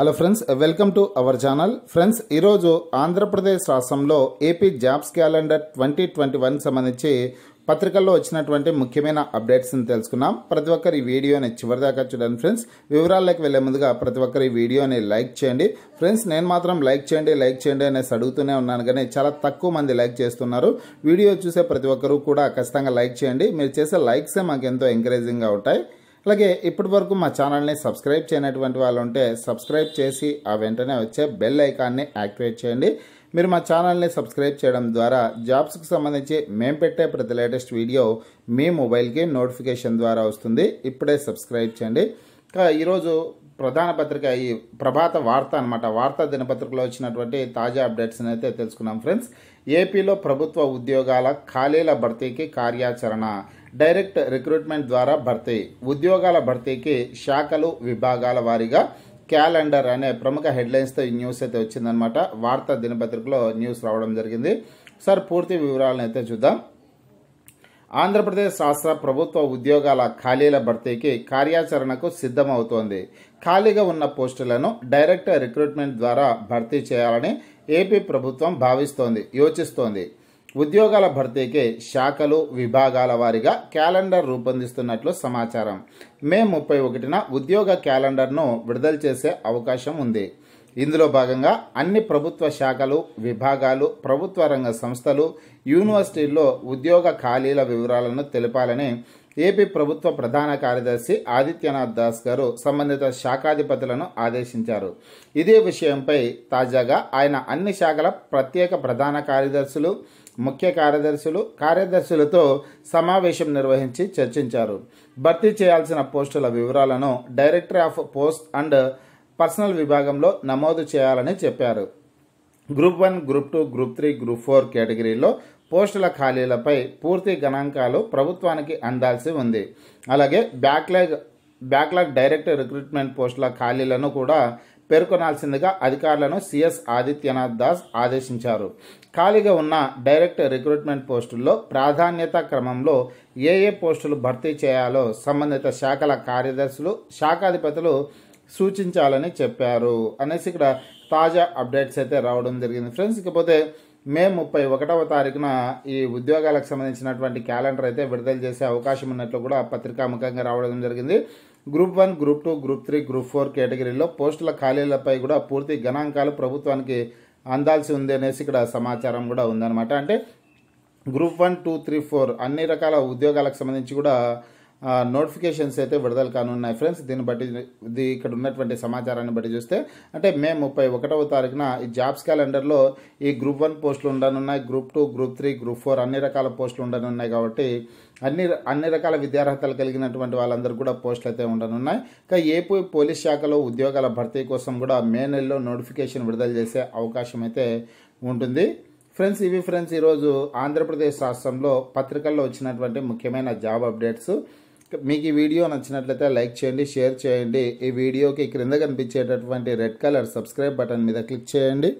hello friends welcome to our channel friends ఈరోజు ఆంధ్రప్రదేశ్ రాష్ట్రంలో AP jobs calendar twenty twenty one సంబంధించి పత్రికల్లో వచ్చినటువంటి ముఖ్యమైన అప్డేట్స్ని తెలుసుకున్నాం ప్రతి ఒక్కరు ఈ వీడియోని చివరిదాకా చూడండి ఫ్రెండ్స్ వివరాల్లోకి వెళ్ళే ముందుగా ప్రతి ఒక్కరు ఈ వీడియోని లైక్ చేయండి ఫ్రెండ్స్ నేను మాత్రం లైక్ చేయండి లైక్ చేయండి అనేసి అడుగుతూనే ఉన్నాను కానీ చాలా తక్కువ మంది లైక్ చేస్తున్నారు వీడియో చూసే ప్రతి ఒక్కరూ కూడా ఖచ్చితంగా లైక్ చేయండి మీరు చేసే లైక్సే మాకు ఎంతో ఎంకరేజింగ్గా ఉంటాయి అలాగే ఇప్పటి వరకు మా ఛానల్ని సబ్స్క్రైబ్ చేయనటువంటి వాళ్ళు ఉంటే సబ్స్క్రైబ్ చేసి ఆ వెంటనే వచ్చే బెల్ ఐకాన్ని యాక్టివేట్ చేయండి మీరు మా ఛానల్ని సబ్స్క్రైబ్ చేయడం ద్వారా జాబ్స్కి సంబంధించి మేము పెట్టే ప్రతి లేటెస్ట్ వీడియో మీ మొబైల్కి నోటిఫికేషన్ ద్వారా వస్తుంది ఇప్పుడే సబ్స్క్రైబ్ చేయండి ఈరోజు ప్రధాన పత్రిక ఈ ప్రభాత వార్త అనమాట వార్తా దినపత్రికలో వచ్చినటువంటి తాజా అప్డేట్స్ని అయితే తెలుసుకున్నాం ఫ్రెండ్స్ ఏపీలో ప్రభుత్వ ఉద్యోగాల ఖాళీల భర్తీకి కార్యాచరణ డైరెక్ట్ రిక్రూట్మెంట్ ద్వారా భర్తీ ఉద్యోగాల భర్తీకి శాఖలు విభాగాల వారీగా క్యాలెండర్ అనే ప్రముఖ హెడ్లైన్స్తో ఈ న్యూస్ అయితే వచ్చిందనమాట వార్తా దినపత్రికలో న్యూస్ రావడం జరిగింది సార్ పూర్తి వివరాలను అయితే చూద్దాం ఆంధ్రప్రదేశ్ రాష్ట్ర ప్రభుత్వ ఉద్యోగాల ఖాళీల భర్తీకి కార్యాచరణకు సిద్ధమవుతోంది ఖాళీగా ఉన్న పోస్టులను డైరెక్ట్ రిక్రూట్మెంట్ ద్వారా భర్తీ చేయాలని ఏపీ ప్రభుత్వం భావిస్తోంది యోచిస్తోంది ఉద్యోగాల భర్తీకి శాఖలు విభాగాల వారీగా క్యాలెండర్ రూపొందిస్తున్నట్లు సమాచారం మే ముప్పై ఒకటిన ఉద్యోగ క్యాలెండర్ను విడుదల చేసే అవకాశం ఉంది ఇందులో భాగంగా అన్ని ప్రభుత్వ శాఖలు విభాగాలు ప్రభుత్వ రంగ సంస్థలు యూనివర్సిటీల్లో ఉద్యోగ ఖాళీల వివరాలను తెలపాలని ఏపీ ప్రభుత్వ ప్రధాన కార్యదర్శి ఆదిత్యనాథ్ దాస్ గారు సంబంధిత శాఖాధిపతులను ఆదేశించారు ఇదే విషయంపై తాజాగా ఆయన అన్ని శాఖల ప్రత్యేక ప్రధాన కార్యదర్శులు ముఖ్య కార్యదర్శులు కార్యదర్శులతో సమావేశం నిర్వహించి చర్చించారు భర్తీ చేయాల్సిన పోస్టుల వివరాలను director of post and personnel విభాగంలో నమోదు చేయాలని చెప్పారు group one group two group three group four కేటగిరీలో పోస్టుల ఖాళీలపై పూర్తి గణాంకాలు ప్రభుత్వానికి అందాల్సి ఉంది అలాగే బ్యాక్లాగ్ బ్యాక్లాగ్ డైరెక్ట్ రిక్రూట్మెంట్ పోస్టుల ఖాళీలను కూడా పేర్కొనాల్సిందిగా అధికారులను సిఎస్ ఆదిత్యనాథ్ దాస్ ఆదేశించారు ఖాళీగా ఉన్న డైరెక్ట్ రిక్రూట్మెంట్ పోస్టుల్లో ప్రాధాన్యత క్రమంలో ఏ ఏ పోస్టులు భర్తీ చేయాలో సంబంధిత శాఖల కార్యదర్శులు శాఖాధిపతులు సూచించాలని చెప్పారు అనేసి ఇక్కడ తాజా అప్డేట్స్ అయితే రావడం జరిగింది ఫ్రెండ్స్ ఇకపోతే మే ముప్పై ఒకటవ తారీఖున ఈ ఉద్యోగాలకు సంబంధించినటువంటి క్యాలెండర్ అయితే విడుదల చేసే అవకాశం ఉన్నట్లు కూడా పత్రికాముఖంగా రావడం జరిగింది group one group two group three group four కేటగిరీలో పోస్టుల ఖాళీలపై కూడా పూర్తి గణాంకాలు ప్రభుత్వానికి అందాల్సి ఉంది అనేసి ఇక్కడ సమాచారం కూడా ఉందన్నమాట అంటే group one two three four అన్ని రకాల ఉద్యోగాలకు సంబంధించి కూడా నోటిఫికేషన్స్ అయితే విడుదల కానున్నాయి ఫ్రెండ్స్ దీన్ని బట్టి ఇక్కడ ఉన్నటువంటి సమాచారాన్ని బట్టి చూస్తే అంటే మే ముప్పై ఒకటవ తారీఖున ఈ జాబ్స్ క్యాలెండర్లో ఈ గ్రూప్ వన్ పోస్టులు ఉండనున్నాయి group two group three group four అన్ని రకాల పోస్టులు ఉండనున్నాయి కాబట్టి అన్ని అన్ని రకాల విద్యార్హతలు కలిగినటువంటి వాళ్ళందరూ కూడా పోస్టులు అయితే ఉండనున్నాయి ఇంకా ఏపీ పోలీస్ శాఖలో ఉద్యోగాల భర్తీ కోసం కూడా మే నెలలో నోటిఫికేషన్ విడుదల చేసే అవకాశం అయితే ఉంటుంది ఫ్రెండ్స్ ఇవి ఫ్రెండ్స్ ఈరోజు ఆంధ్రప్రదేశ్ రాష్ట్రంలో పత్రికల్లో వచ్చినటువంటి ముఖ్యమైన జాబ్ అప్డేట్స్ మీకు ఈ వీడియో నచ్చినట్లయితే లైక్ చేయండి షేర్ చేయండి ఈ వీడియోకి క్రింద కనిపించేటటువంటి రెడ్ కలర్ సబ్స్క్రైబ్ బటన్ మీద క్లిక్ చేయండి